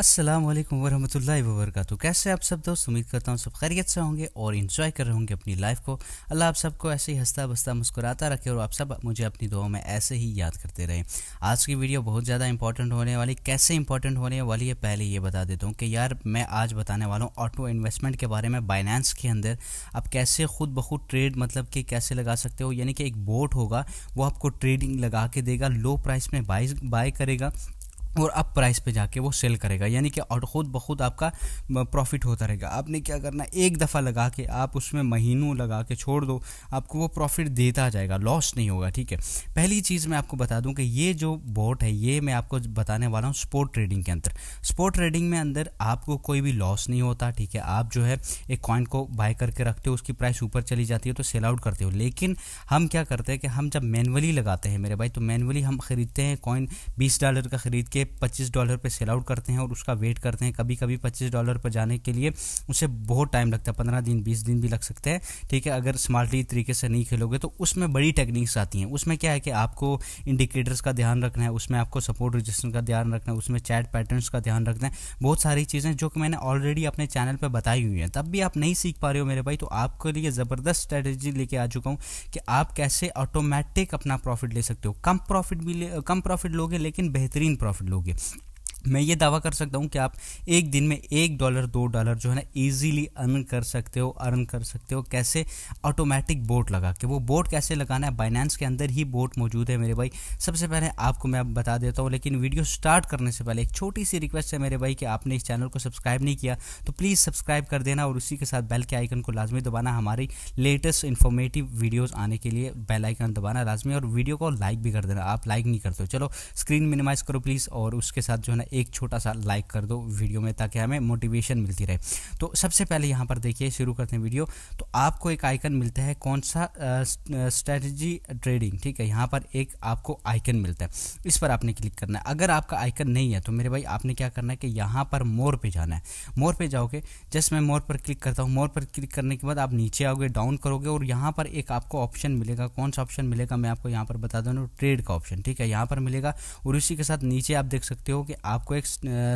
असलम वरहमतुल्लाहि वबरकत कैसे आप सब दोस्त उम्मीद करता हूँ सब खैरियत से होंगे और इन्जॉय कर रहे होंगे अपनी लाइफ को अल्लाह आप सबको ऐसे ही हंसता बसता मुस्कुराता रखे और आप सब मुझे अपनी दुआओं में ऐसे ही याद करते रहें आज की वीडियो बहुत ज़्यादा इंपॉर्टेंट होने वाली कैसे इंपॉर्टेंट होने वाली है पहले ये बता देता हूँ कि यार मैं आज बताने वाला हूँ ऑटो इन्वेस्टमेंट के बारे में बाइनेंस के अंदर आप कैसे खुद ब खुद ट्रेड मतलब कि कैसे लगा सकते हो यानी कि एक बोट होगा वो आपको ट्रेडिंग लगा के देगा लो प्राइस में बाई बाय करेगा और अप प्राइस पे जाके वो सेल करेगा यानी कि और खुद ब खुद आपका प्रॉफिट होता रहेगा आपने क्या करना एक दफ़ा लगा के आप उसमें महीनों लगा के छोड़ दो आपको वो प्रॉफिट देता जाएगा लॉस नहीं होगा ठीक है पहली चीज़ मैं आपको बता दूं कि ये जो बोट है ये मैं आपको बताने वाला हूँ स्पोर्ट ट्रेडिंग के अंदर स्पोर्ट ट्रेडिंग में अंदर आपको कोई भी लॉस नहीं होता ठीक है आप जो है एक कॉइन को बाय करके रखते हो उसकी प्राइस ऊपर चली जाती है तो सेल आउट करते हो लेकिन हम क्या करते हैं कि हम जब मैनुअली लगाते हैं मेरे भाई तो मैनुअली हम खरीदते हैं कॉइन बीस डॉलर का खरीद के पच्चीस डॉलर पर सेल आउट करते हैं और उसका वेट करते हैं कभी कभी पच्चीस डॉलर पर जाने के लिए उसे बहुत टाइम लगता है पंद्रह दिन बीस दिन भी लग सकते हैं ठीक है अगर स्मार्टली तरीके से नहीं खेलोगे तो उसमें बड़ी टेक्निक्स आती हैं उसमें क्या है कि आपको इंडिकेटर्स का ध्यान रखना है उसमें आपको सपोर्ट रजिस्टर का ध्यान रखना है उसमें चैट पैटर्न्स का ध्यान रखना है बहुत सारी चीज़ें जो कि मैंने ऑलरेडी अपने चैनल पर बताई हुई हैं तब भी आप नहीं सीख पा रहे हो मेरे भाई तो आपके लिए ज़बरदस्त स्ट्रैटेजी लेके आ चुका हूँ कि आप कैसे ऑटोमेटिक अपना प्रॉफिट ले सकते हो कम प्रॉफिट भी कम प्रॉफिट लोगे लेकिन बेहतरीन प्रॉफिट लोगे मैं ये दावा कर सकता हूँ कि आप एक दिन में एक डॉलर दो डॉलर जो है ना इजीली अर्न कर सकते हो अर्न कर सकते हो कैसे ऑटोमेटिक बोट लगा के वो बोट कैसे लगाना है बाइनेंस के अंदर ही बोट मौजूद है मेरे भाई सबसे पहले आपको मैं बता देता हूँ लेकिन वीडियो स्टार्ट करने से पहले एक छोटी सी रिक्वेस्ट है मेरे भाई कि आपने इस चैनल को सब्सक्राइब नहीं किया तो प्लीज़ सब्सक्राइब कर देना और उसी के साथ बेल के आइकन को लाजमी दबाना हमारी लेटेस्ट इन्फॉर्मेटिव वीडियोज़ आने के लिए बेल आइकन दबाना लाजमी और वीडियो को लाइक भी कर देना आप लाइक नहीं करते हो चलो स्क्रीन मिनिमाइज़ करो प्लीज़ और उसके साथ जो है ना एक छोटा सा लाइक कर दो वीडियो में ताकि हमें मोटिवेशन मिलती रहे तो सबसे पहले यहाँ पर देखिए शुरू करते हैं वीडियो तो आपको एक आइकन मिलता है कौन सा स्ट्रेटजी ट्रेडिंग ठीक है यहाँ पर एक आपको आइकन मिलता है इस पर आपने क्लिक करना है अगर आपका आइकन नहीं है तो मेरे भाई आपने क्या करना है कि यहाँ पर मोर पर जाना है मोर पर जाओगे जस्ट मैं मोर पर क्लिक करता हूँ मोर पर क्लिक करने के बाद आप नीचे आओगे डाउन करोगे और यहाँ पर एक आपको ऑप्शन मिलेगा कौन सा ऑप्शन मिलेगा मैं आपको यहाँ पर बता दूँ ट्रेड का ऑप्शन ठीक है यहाँ पर मिलेगा और उसी के साथ नीचे आप देख सकते हो कि आप आपको एक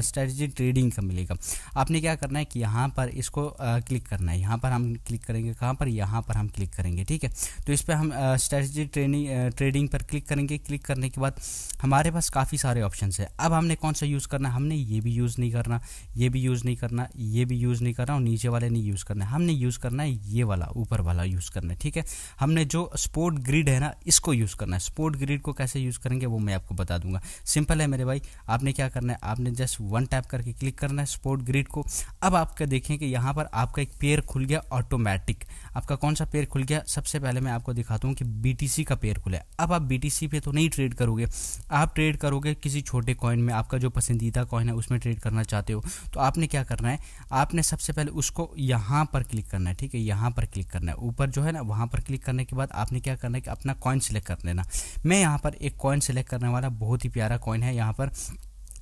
स्ट्रेटजी ट्रेडिंग का मिलेगा आपने क्या करना है कि यहाँ पर इसको क्लिक करना है यहाँ पर हम क्लिक करेंगे कहाँ पर यहाँ पर हम क्लिक करेंगे ठीक है तो इस पर हम स्ट्रेटजी ट्रेनिंग ट्रेडिंग पर क्लिक करेंगे क्लिक करने के बाद हमारे पास काफ़ी सारे ऑप्शन है अब हमने कौन सा यूज़ करना हमने ये भी यूज़ नहीं करना ये भी यूज़ नहीं करना ये भी यूज़ नहीं करना और नीचे वाले नहीं यूज़ करना हमने यूज़ करना है ये वाला ऊपर वाला यूज़ करना है ठीक है हमने जो स्पोर्ट ग्रिड है ना इसको यूज़ करना है स्पोर्ट ग्रिड को कैसे यूज़ करेंगे वो मैं आपको बता दूंगा सिंपल है मेरे भाई आपने क्या करना है है आपने जस्ट वन टैप करके क्लिक करना है स्पोर्ट ग्रिड को अब आपका देखें कि यहाँ पर आपका एक पेयर खुल गया ऑटोमेटिक आपका कौन सा पेयर खुल गया सबसे पहले मैं आपको दिखाता हूँ कि बी का पेयर खुला है अब आप बी पे तो नहीं ट्रेड करोगे आप ट्रेड करोगे किसी छोटे कॉइन में आपका जो पसंदीदा कॉइन है उसमें ट्रेड करना चाहते हो तो आपने क्या करना है आपने सबसे पहले उसको यहाँ पर क्लिक करना है ठीक है यहाँ पर क्लिक करना है ऊपर जो है ना वहाँ पर क्लिक करने के बाद आपने क्या करना है कि अपना कॉइन सेलेक्ट कर लेना मैं यहाँ पर एक कॉइन सेलेक्ट करने वाला बहुत ही प्यारा कॉइन है यहाँ पर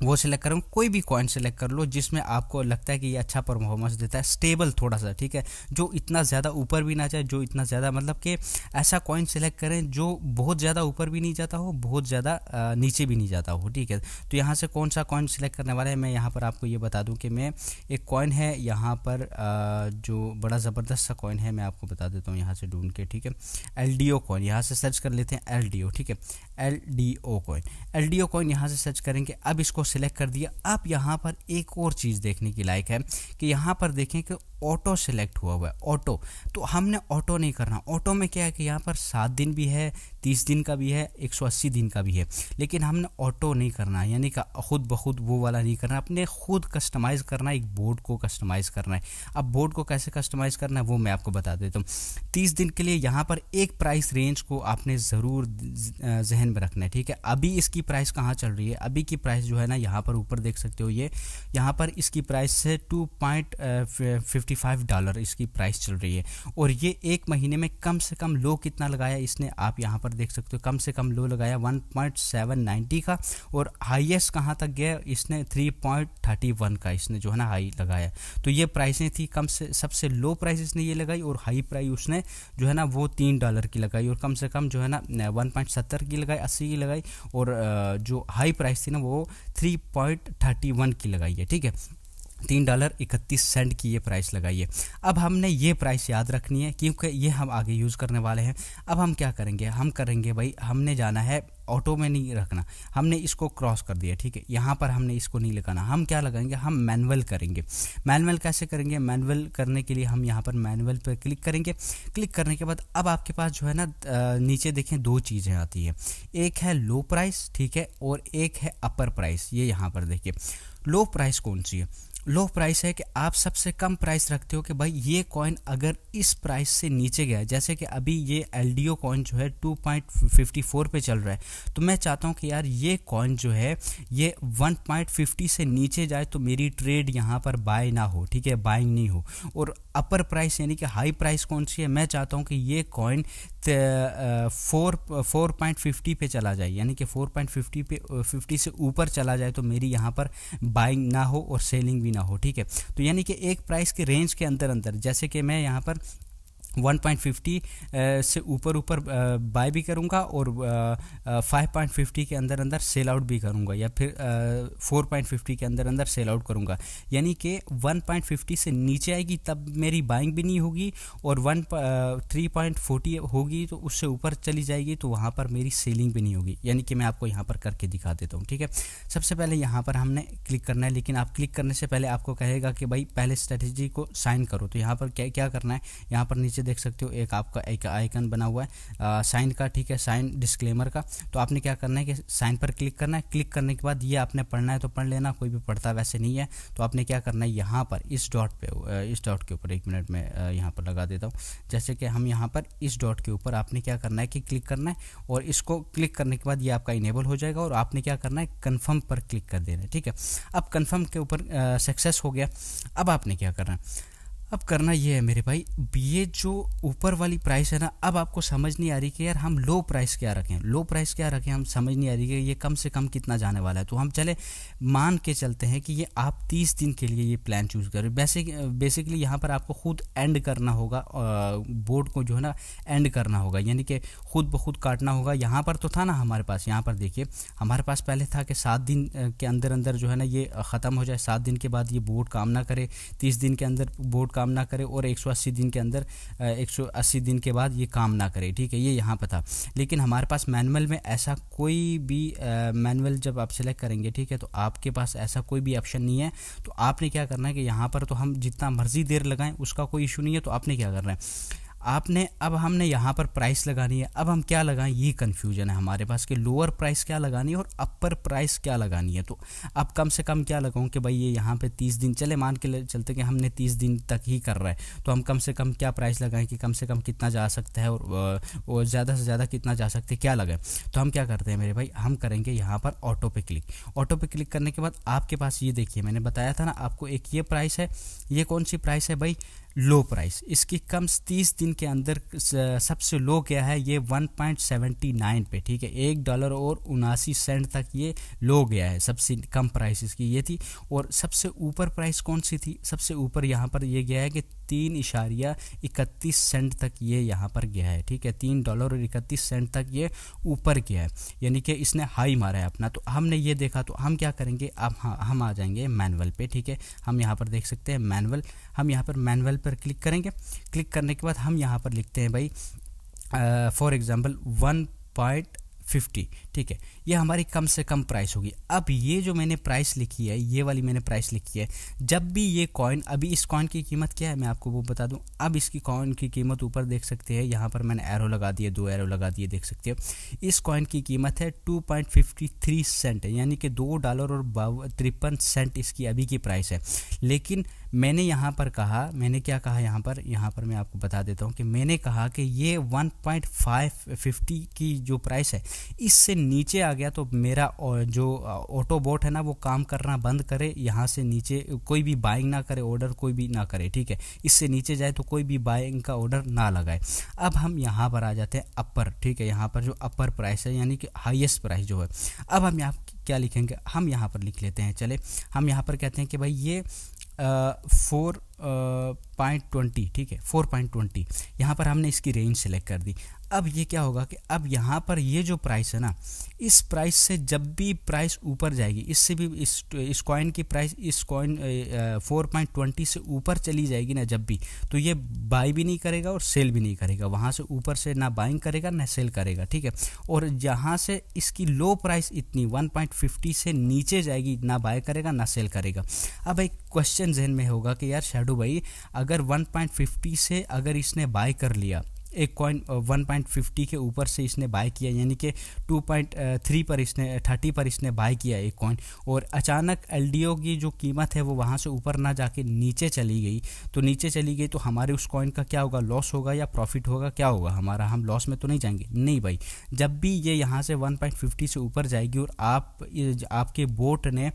वो सिलेक्ट करूँ कोई भी कॉइन सेलेक्ट कर लो जिसमें आपको लगता है कि ये अच्छा परफॉर्मेंस देता है स्टेबल थोड़ा सा ठीक है जो इतना ज़्यादा ऊपर भी ना जाए जो इतना ज़्यादा मतलब कि ऐसा कॉइन सेलेक्ट करें जो बहुत ज़्यादा ऊपर भी नहीं जाता हो बहुत ज़्यादा नीचे भी नहीं जाता हो ठीक है तो यहाँ से कौन सा कॉइन सेलेक्ट करने वाला है मैं यहाँ पर आपको ये बता दूँ कि मैं एक कॉइन है यहाँ पर आ, जो बड़ा ज़बरदस्त सा कॉइन है मैं आपको बता देता हूँ यहाँ से ढूंढ के ठीक है एल डी ओ कॉइन यहाँ से सर्च कर लेते हैं एल डी ओ ठीक है L D O coin L D O coin यहाँ से सर्च करेंगे अब इसको सेलेक्ट कर दिया अब यहाँ पर एक और चीज़ देखने की लायक है कि यहाँ पर देखें कि ऑटो सेलेक्ट हुआ हुआ है ऑटो तो हमने ऑटो नहीं करना ऑटो में क्या है कि यहाँ पर सात दिन भी है तीस दिन का भी है एक सौ अस्सी दिन का भी है लेकिन हमने ऑटो नहीं करना यानी कि खुद ब खुद वो वाला नहीं करना अपने खुद कस्टमाइज़ करना है एक बोर्ड को कस्टमाइज़ करना है अब बोर्ड को कैसे कस्टमाइज़ करना है वो मैं आपको बता देता हूँ तीस दिन के लिए यहाँ पर एक प्राइस रेंज को आपने ज़रूर जहन में रखना है ठीक है अभी इसकी प्राइस कहाँ चल रही है अभी की प्राइस जो है ना यहाँ पर ऊपर देख सकते हो ये यहाँ पर इसकी प्राइस है two point fifty five dollar इसकी प्राइस चल रही है और ये एक महीने में कम से कम लो कितना लगाया इसने आप यहाँ पर देख सकते हो कम से कम लो लगाया वन पॉइंट सेवन नाइन्टी का और हाइएस्ट कहाँ तक गया इसने थ्री पॉइंट थर्टी वन का इसने जो है ना हाई लगाया तो ये प्राइसें थी कम से सबसे लो प्राइस इसने ये लगाई और हाई प्राइस उसने जो है ना वो तीन डॉलर की लगाई और कम से कम जो है ना वन पॉइंट सत्तर की लगाई अस्सी की लगाई और जो हाई प्राइस थी ना वो three three point thirty one की लगाई है ठीक है तीन डॉलर इकतीस सेंट की ये प्राइस लगाइए अब हमने ये प्राइस याद रखनी है क्योंकि ये हम आगे यूज़ करने वाले हैं अब हम क्या करेंगे हम करेंगे भाई हमने जाना है ऑटो में नहीं रखना हमने इसको क्रॉस कर दिया ठीक है यहाँ पर हमने इसको नहीं लगाना हम क्या लगाएंगे हम मैनुअल करेंगे मैनुअल कैसे करेंगे मैनुअल करने के लिए हम यहाँ पर मैनुअल पर क्लिक करेंगे क्लिक करने के बाद अब आपके पास जो है ना नीचे देखें दो चीज़ें आती हैं एक है लो प्राइस ठीक है और एक है अपर प्राइस ये यहाँ पर देखिए लो प्राइस कौन सी है लो प्राइस है कि आप सबसे कम प्राइस रखते हो कि भाई ये कॉइन अगर इस प्राइस से नीचे गया जैसे कि अभी ये एल डी ओ कॉइन जो है टू पॉइंट फिफ्टी फोर पे चल रहा है तो मैं चाहता हूँ कि यार ये कॉइन जो है ये वन पॉइंट फिफ्टी से नीचे जाए तो मेरी ट्रेड यहाँ पर बाय ना हो ठीक है बाइंग नहीं हो और अपर प्राइस यानी कि हाई प्राइस कौन सी है मैं चाहता हूँ कि ये coin four four point fifty पे चला जाए यानी कि फोर पॉइंट फिफ्टी पे फिफ्टी से ऊपर चला जाए तो मेरी यहाँ पर बाइंग ना हो और सेलिंग भी ना हो ठीक है तो यानी कि एक प्राइस के रेंज के अंदर अंदर जैसे कि मैं यहाँ पर 1.50 से ऊपर ऊपर बाय भी करूँगा और 5.50 के अंदर अंदर सेल आउट भी करूँगा या फिर 4.50 के अंदर अंदर सेल आउट करूँगा यानी कि 1.50 से नीचे आएगी तब मेरी बाइंग भी नहीं होगी और वन थ्री होगी तो उससे ऊपर चली जाएगी तो वहाँ पर मेरी सेलिंग भी नहीं होगी यानी कि मैं आपको यहाँ पर करके दिखा देता हूँ ठीक है सबसे पहले यहाँ पर हमने क्लिक करना है लेकिन आप क्लिक करने से पहले आपको कहेगा कि भाई पहले स्ट्रेटेजी को साइन करो तो यहाँ पर क्या क्या करना है यहाँ पर नीचे देख सकते हो एक आपका एक आइकन बना हुआ है साइन का ठीक है साइन डिस्क्लेमर का तो आपने क्या करना है कि साइन पर क्लिक करना है क्लिक करने के बाद ये आपने पढ़ना है तो पढ़ लेना कोई भी पढ़ता वैसे नहीं है तो आपने क्या करना है यहाँ पर इस डॉट पे इस डॉट के ऊपर एक मिनट में यहाँ पर लगा देता हूँ जैसे कि हम यहाँ पर इस डॉट के ऊपर आपने क्या करना है कि क्लिक करना है और इसको क्लिक करने के बाद ये आपका इनेबल हो जाएगा और आपने क्या करना है कन्फर्म पर क्लिक कर देना है ठीक है अब कन्फर्म के ऊपर सक्सेस हो गया अब आपने क्या करना है अब करना ये है मेरे भाई ये जो ऊपर वाली प्राइस है ना अब आपको समझ नहीं आ रही कि यार हम लो प्राइस क्या रखें लो प्राइस क्या रखें हम समझ नहीं आ रही कि ये कम से कम कितना जाने वाला है तो हम चले मान के चलते हैं कि ये आप तीस दिन के लिए ये प्लान चूज़ करें बेसिक बेसिकली यहाँ पर आपको खुद एंड करना होगा बोर्ड को जो है ना एंड करना होगा यानी कि खुद ब खुद काटना होगा यहाँ पर तो था ना हमारे पास यहाँ पर देखिए हमारे पास पहले था कि सात दिन के अंदर अंदर जो है ना ये ख़त्म हो जाए सात दिन के बाद ये बोर्ड काम ना करे तीस दिन के अंदर बोर्ड काम ना करे और 180 दिन के अंदर 180 दिन के बाद ये काम ना करे ठीक है ये यहाँ पर था लेकिन हमारे पास मैनुअल में ऐसा कोई भी मैनुअल जब आप सेलेक्ट करेंगे ठीक है तो आपके पास ऐसा कोई भी ऑप्शन नहीं है तो आपने क्या करना है कि यहाँ पर तो हम जितना मर्जी देर लगाएं उसका कोई इशू नहीं है तो आपने क्या करना है आपने अब हमने यहाँ पर प्राइस लगानी है अब हम क्या लगाएं ये कन्फ्यूजन है हमारे पास कि लोअर प्राइस क्या लगानी है और अपर प्राइस क्या लगानी है तो अब कम से कम क्या लगाऊँ कि भाई ये यहाँ पे तीस दिन चले मान के चलते कि हमने तीस दिन तक ही कर रहा है तो हम कम से कम क्या प्राइस लगाएं कि कम से कम कितना जा सकता है और, ज़्यादा से ज़्यादा कितना जा सकते हैं क्या लगाएं तो हम क्या करते हैं मेरे भाई हम करेंगे यहाँ पर ऑटो पे क्लिक ऑटो पे क्लिक करने के बाद आपके पास ये देखिए मैंने बताया था ना आपको एक ये प्राइस है ये कौन सी प्राइस है भाई लो प्राइस इसकी कम तीस दिन के अंदर सबसे लो क्या है ये 1.79 पे ठीक है एक डॉलर और उनासी सेंट तक ये लो गया है सबसे कम प्राइस इसकी ये थी और सबसे ऊपर प्राइस कौन सी थी सबसे ऊपर यहाँ पर ये गया है कि तीन इशारिया इकतीस सेंट तक ये यहाँ पर गया है ठीक है तीन डॉलर और इकतीस सेंट तक ये ऊपर गया है यानी कि इसने हाई मारा है अपना तो हमने ये देखा तो हम क्या करेंगे अब हाँ, हम आ जाएंगे मैनुअल पे ठीक है हम यहाँ पर देख सकते हैं मैनुअल हम यहाँ पर मैनुअल पर क्लिक करेंगे क्लिक करने के बाद हम यहाँ पर लिखते हैं भाई for example one point fifty ठीक है ये हमारी कम से कम प्राइस होगी अब ये जो मैंने प्राइस लिखी है ये वाली मैंने प्राइस लिखी है जब भी ये कॉइन अभी इस कॉइन की कीमत क्या है मैं आपको वो बता दूं अब इसकी कॉइन की कीमत ऊपर देख सकते हैं यहाँ पर मैंने एरो लगा दिए दो एरो लगा दिए देख सकते हैं इस कॉइन की कीमत है two point fifty three cent यानी कि दो डॉलर और तिरपन सेंट इसकी अभी की प्राइस है लेकिन मैंने यहाँ पर कहा मैंने क्या कहा यहाँ पर यहाँ पर मैं आपको बता देता हूँ कि मैंने कहा कि ये वन पॉइंट फाइव फिफ्टी की जो प्राइस है इससे नीचे आ गया तो मेरा जो ऑटोबोट है ना वो काम करना बंद करे यहाँ से नीचे कोई भी बाइंग ना करे ऑर्डर कोई भी ना करे ठीक है इससे नीचे जाए तो कोई भी बाइंग का ऑर्डर ना लगाए अब हम यहाँ पर आ जाते हैं अपर ठीक है यहाँ पर जो अपर प्राइस है यानी कि हाइएस्ट प्राइस जो है अब हम यहाँ क्या लिखेंगे हम यहाँ पर लिख लेते हैं चले हम यहाँ पर कहते हैं कि भाई ये फोर पॉइंट ट्वेंटी ठीक है फोर पॉइंट ट्वेंटी यहाँ पर हमने इसकी रेंज सेलेक्ट कर दी अब ये क्या होगा कि अब यहाँ पर ये जो प्राइस है ना इस प्राइस से जब भी प्राइस ऊपर जाएगी इससे भी इस इस कॉइन की प्राइस इस कॉइन फोर पॉइंट ट्वेंटी से ऊपर चली जाएगी ना जब भी तो ये बाई भी नहीं करेगा और सेल भी नहीं करेगा वहाँ से ऊपर से ना बाइंग करेगा ना सेल करेगा ठीक है और जहाँ से इसकी लो प्राइस इतनी वन पॉइंट फिफ्टी से नीचे जाएगी ना बाय करेगा ना सेल करेगा अब एक क्वेश्चन जहन में होगा कि यार नायडू भाई अगर 1.50 से अगर इसने बाय कर लिया एक कॉइन वन पॉइंट फिफ्टी के ऊपर से इसने बाय किया यानी कि टू पॉइंट थ्री पर इसने थर्टी uh, पर इसने बाय किया एक कॉइन और अचानक एल की जो कीमत है वो वहाँ से ऊपर ना जाके नीचे चली गई तो नीचे चली गई तो हमारे उस कॉइन का क्या होगा लॉस होगा या प्रॉफिट होगा क्या होगा हमारा हम लॉस में तो नहीं जाएंगे नहीं भाई जब भी ये यहाँ से वन से ऊपर जाएगी और आप आपके बोट ने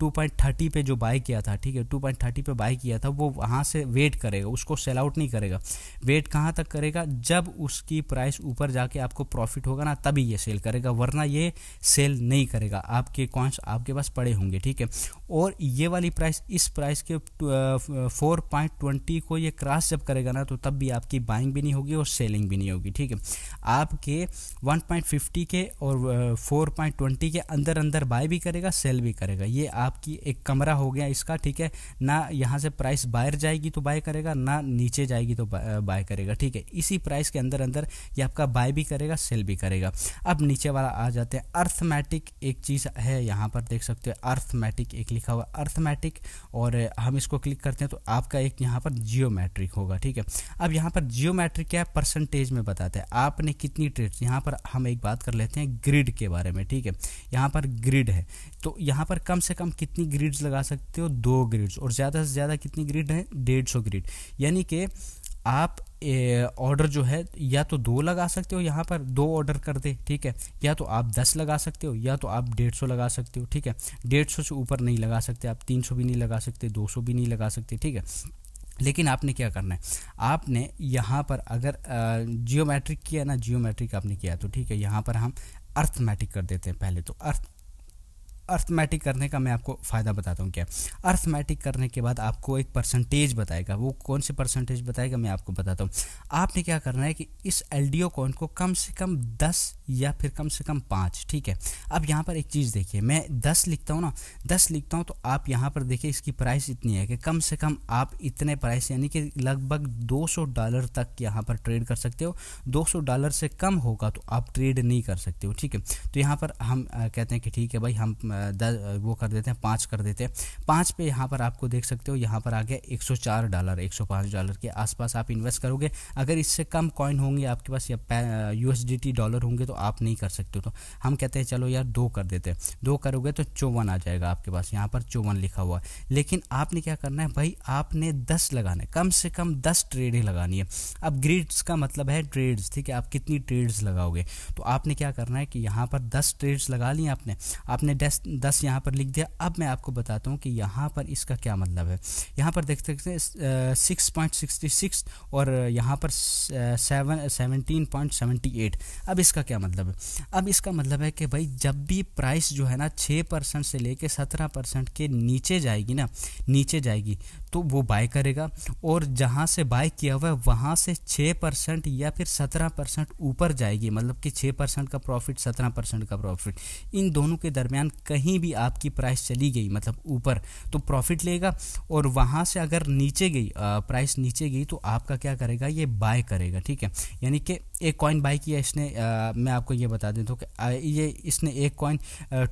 टू uh, पे जो बाय किया था ठीक है थर्टी पर बाय किया था वो वहाँ से वेट करेगा उसको सेल आउट नहीं करेगा वेट कहाँ तक करेगा करेगा जब उसकी प्राइस ऊपर जाके आपको प्रॉफिट होगा ना तभी ये सेल करेगा वरना ये सेल नहीं करेगा आपके कॉइन्स आपके पास पड़े होंगे ठीक है और ये वाली प्राइस इस प्राइस के फोर पॉइंट ट्वेंटी को ये क्रॉस जब करेगा ना तो तब भी आपकी बाइंग भी नहीं होगी और सेलिंग भी नहीं होगी ठीक है आपके वन पॉइंट फिफ्टी के और फोर पॉइंट ट्वेंटी के अंदर अंदर बाय भी करेगा सेल भी करेगा ये आपकी एक कमरा हो गया इसका ठीक है ना यहाँ से प्राइस बाहर जाएगी तो बाय करेगा ना नीचे जाएगी तो बाय करेगा ठीक है इसी प्राइस के अंदर अंदर ये आपका बाय भी करेगा सेल भी करेगा अब नीचे वाला आ जाते हैं अर्थमेटिक एक चीज़ है यहाँ पर देख सकते हो अर्थमेटिक एक लिखा हुआ अर्थमेटिक और हम इसको क्लिक करते हैं तो आपका एक यहाँ पर जियोमेट्रिक होगा ठीक है अब यहाँ पर जियोमेट्रिक क्या है परसेंटेज में बताते हैं आपने कितनी ट्रेड्स यहाँ पर हम एक बात कर लेते हैं ग्रिड के बारे में ठीक है यहाँ पर ग्रिड है तो यहाँ पर कम से कम कितनी ग्रिड्स लगा सकते हो दो ग्रिड्स और ज़्यादा से ज़्यादा कितनी ग्रिड है डेढ़ सौ ग्रिड यानी कि आप ऑर्डर जो है या तो दो लगा सकते हो यहाँ पर दो ऑर्डर कर दे ठीक है या तो आप दस लगा सकते हो या तो आप डेढ़ सौ लगा सकते हो ठीक है डेढ़ सौ से ऊपर नहीं लगा सकते आप तीन सौ भी नहीं लगा सकते दो सौ भी नहीं लगा सकते ठीक है लेकिन आपने क्या करना है आपने यहाँ पर अगर जियोमेट्रिक किया ना जियोमेट्रिक आपने किया तो ठीक है यहाँ पर हम अर्थमेटिक कर देते हैं पहले तो अर्थ अर्थमेटिक करने का मैं आपको फ़ायदा बताता हूँ क्या अर्थमेटिक करने के बाद आपको एक परसेंटेज बताएगा वो कौन से परसेंटेज बताएगा मैं आपको बताता हूँ आपने क्या करना है कि इस एल डी ओ को कम से कम दस या फिर कम से कम पाँच ठीक है अब यहाँ पर एक चीज़ देखिए मैं दस लिखता हूँ ना दस लिखता हूँ तो आप यहाँ पर देखिए इसकी प्राइस इतनी है कि कम से कम आप इतने प्राइस यानी कि लगभग दो सौ डॉलर तक यहाँ पर ट्रेड कर सकते हो दो सौ डॉलर से कम होगा तो आप ट्रेड नहीं कर सकते हो ठीक है तो यहाँ पर हम कहते हैं कि ठीक है भाई हम दस वो कर देते हैं पाँच कर देते हैं पाँच पे यहाँ पर आपको देख सकते हो यहाँ पर आ गया एक सौ चार डॉलर एक सौ पाँच डॉलर के आसपास आप इन्वेस्ट करोगे अगर इससे कम कॉइन होंगे आपके पास या यू डॉलर होंगे तो आप नहीं कर सकते तो हम कहते हैं चलो यार दो कर देते हैं दो करोगे तो चौवन आ जाएगा आपके पास यहाँ पर चौवन लिखा हुआ है लेकिन आपने क्या करना है भाई आपने दस लगाना है कम से कम दस ट्रेड ही लगानी है अब ग्रीड्स का मतलब है ट्रेड्स ठीक है आप कितनी ट्रेड्स लगाओगे तो आपने क्या करना है कि यहाँ पर दस ट्रेड्स लगा ली आपने आपने डेस्ट दस यहाँ पर लिख दिया अब मैं आपको बताता हूँ कि यहाँ पर इसका क्या मतलब है यहाँ पर देख सकते हैं सिक्स पॉइंट सिक्सटी सिक्स और यहाँ पर seven seventeen point seventy eight अब इसका क्या मतलब है अब इसका मतलब है कि भाई जब भी प्राइस जो है ना छः परसेंट से लेके सत्रह परसेंट के नीचे जाएगी ना नीचे जाएगी तो वो बाय करेगा और जहाँ से बाय किया हुआ है वहाँ से छः परसेंट या फिर सत्रह परसेंट ऊपर जाएगी मतलब कि छः परसेंट का प्रॉफिट सत्रह परसेंट का प्रॉफिट इन दोनों के दरमियान कहीं कहीं भी आपकी प्राइस चली गई मतलब ऊपर तो प्रॉफिट लेगा और वहाँ से अगर नीचे गई प्राइस नीचे गई तो आपका क्या करेगा ये बाय करेगा ठीक है यानी कि एक कॉइन बाई किया इसने आ, मैं आपको ये बता दें तो कि ये इसने एक coin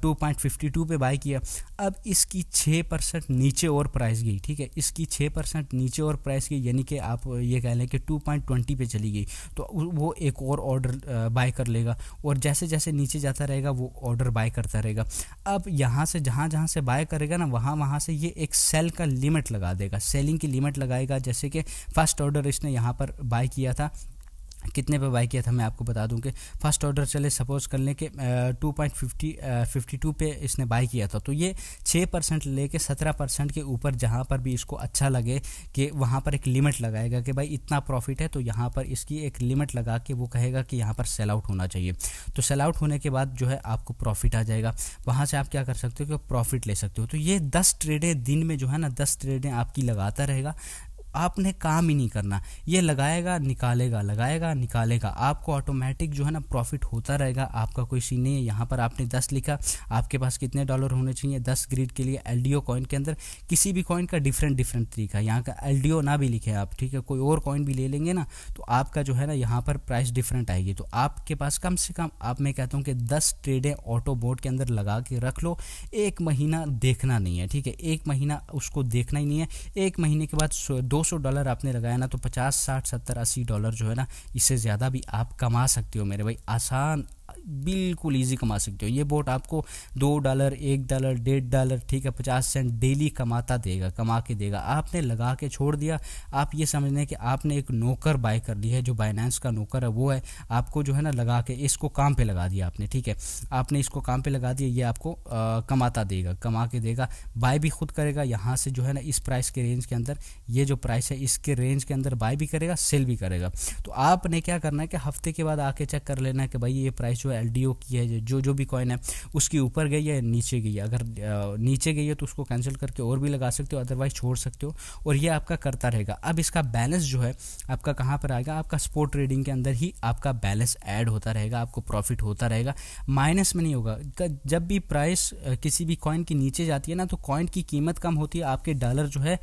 two point fifty two पर बाई किया अब इसकी छः परसेंट नीचे और प्राइस गई ठीक है इसकी छः परसेंट नीचे और प्राइस गई यानी कि आप ये कह लें कि टू पॉइंट ट्वेंटी पर चली गई तो वो एक और ऑर्डर बाय कर लेगा और जैसे जैसे नीचे जाता रहेगा वो ऑर्डर बाय करता रहेगा अब यहाँ से जहाँ जहाँ से बाय करेगा ना वहाँ वहाँ से ये एक सेल का लिमिट लगा देगा सेलिंग की लिमिट लगाएगा जैसे कि फर्स्ट ऑर्डर इसने यहाँ पर बाय किया था कितने पे बाई किया था मैं आपको बता दूं कि फर्स्ट ऑर्डर चले सपोज कर लें कि two point fifty fifty two पे इसने बाई किया था तो ये छः परसेंट ले कर सत्रह परसेंट के ऊपर जहाँ पर भी इसको अच्छा लगे कि वहाँ पर एक लिमिट लगाएगा कि भाई इतना प्रॉफिट है तो यहाँ पर इसकी एक लिमिट लगा के वो कहेगा कि यहाँ पर सेल आउट होना चाहिए तो सेल आउट होने के बाद जो है आपको प्रॉफिट आ जाएगा वहाँ से आप क्या कर सकते हो कि प्रॉफिट ले सकते हो तो ये दस ट्रेडें दिन में जो है ना दस ट्रेडें आपकी लगाता रहेगा आपने काम ही नहीं करना ये लगाएगा निकालेगा लगाएगा निकालेगा आपको ऑटोमेटिक जो है ना प्रॉफिट होता रहेगा आपका कोई सीन नहीं है यहाँ पर आपने दस लिखा आपके पास कितने डॉलर होने चाहिए दस ग्रिड के लिए एल कॉइन के अंदर किसी भी कॉइन का डिफरेंट डिफरेंट तरीका यहाँ का एल ना भी लिखे आप ठीक है कोई और कॉइन भी ले लेंगे ना तो आपका जो है ना यहाँ पर प्राइस डिफरेंट आएगी तो आपके पास कम से कम आप मैं कहता हूँ कि दस ट्रेडें ऑटो बोर्ड के अंदर लगा के रख लो एक महीना देखना नहीं है ठीक है एक महीना उसको देखना ही नहीं है एक महीने के बाद दो 200 डॉलर आपने लगाया ना तो 50 60 70 80 डॉलर जो है ना इससे ज़्यादा भी आप कमा सकते हो मेरे भाई आसान बिल्कुल ईजी कमा सकते हो ये बोट आपको दो डॉलर एक डॉलर डेढ़ डॉलर ठीक है पचास सेंट डेली कमाता देगा कमा के देगा आपने लगा के छोड़ दिया आप ये समझ लें कि आपने एक नौकर बाय कर लिया है जो बाइनेंस का नौकर है वो है आपको जो है ना लगा के इसको काम पे लगा दिया आपने ठीक है आपने इसको काम पे लगा दिया ये आपको आ, कमाता देगा कमा के देगा बाय भी खुद करेगा यहाँ से जो है ना इस प्राइस के रेंज के अंदर ये जो प्राइस है इसके रेंज के अंदर बाय भी करेगा सेल भी करेगा तो आपने क्या करना है कि हफ्ते के बाद आके चेक कर लेना है कि भाई ये प्राइस जो है एल की है जो जो भी कॉइन है उसकी ऊपर गई है नीचे गई है अगर नीचे गई है तो उसको कैंसिल करके और भी लगा सकते हो अदरवाइज छोड़ सकते हो और ये आपका करता रहेगा अब इसका बैलेंस जो है आपका कहाँ पर आएगा आपका स्पोर्ट ट्रेडिंग के अंदर ही आपका बैलेंस ऐड होता रहेगा आपको प्रॉफिट होता रहेगा माइनस में नहीं होगा जब भी प्राइस किसी भी कॉइन के नीचे जाती है ना तो कॉइन की कीमत कम होती है आपके डॉलर जो है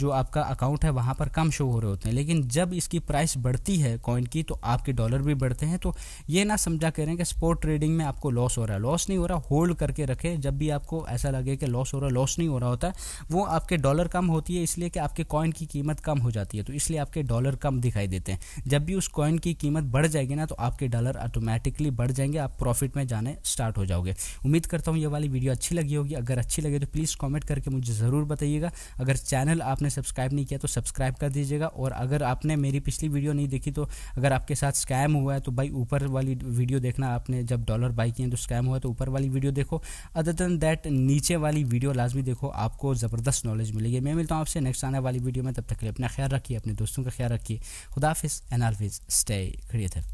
जो आपका अकाउंट है वहाँ पर कम शो हो रहे होते हैं लेकिन जब इसकी प्राइस बढ़ती है कॉइन की तो आपके डॉलर भी बढ़ते हैं तो ये ना समझा करें कि कि स्पोर्ट ट्रेडिंग में आपको लॉस हो रहा है लॉस नहीं हो रहा होल्ड करके रखें जब भी आपको ऐसा लगे कि लॉस हो रहा है लॉस नहीं हो रहा होता वो आपके डॉलर कम होती है इसलिए कि आपके कॉइन की कीमत कम हो जाती है तो इसलिए आपके डॉलर कम दिखाई देते हैं जब भी उस कॉइन की कीमत बढ़ जाएगी ना तो आपके डॉलर ऑटोमेटिकली बढ़ जाएंगे आप प्रॉफिट में जाने स्टार्ट हो जाओगे उम्मीद करता हूँ ये वाली वीडियो अच्छी लगी होगी अगर अच्छी लगे तो प्लीज़ कॉमेंट करके मुझे ज़रूर बताइएगा अगर चैनल आपने सब्सक्राइब नहीं किया तो सब्सक्राइब कर दीजिएगा और अगर आपने मेरी पिछली वीडियो नहीं देखी तो अगर आपके साथ स्कैम हुआ है तो भाई ऊपर वाली वीडियो देखना आपने जब डॉलर बाई किए तो स्कैम हुआ तो ऊपर वाली वीडियो देखो अदर देन दैट नीचे वाली वीडियो लाजमी देखो आपको ज़बरदस्त नॉलेज मिलेगी मैं मिलता हूँ आपसे नेक्स्ट आने वाली वीडियो में तब तक के लिए अपना ख्याल रखिए अपने दोस्तों का ख्याल रखिए खुदाफिज़ एंड ऑलवेज स्टे क्रिएटर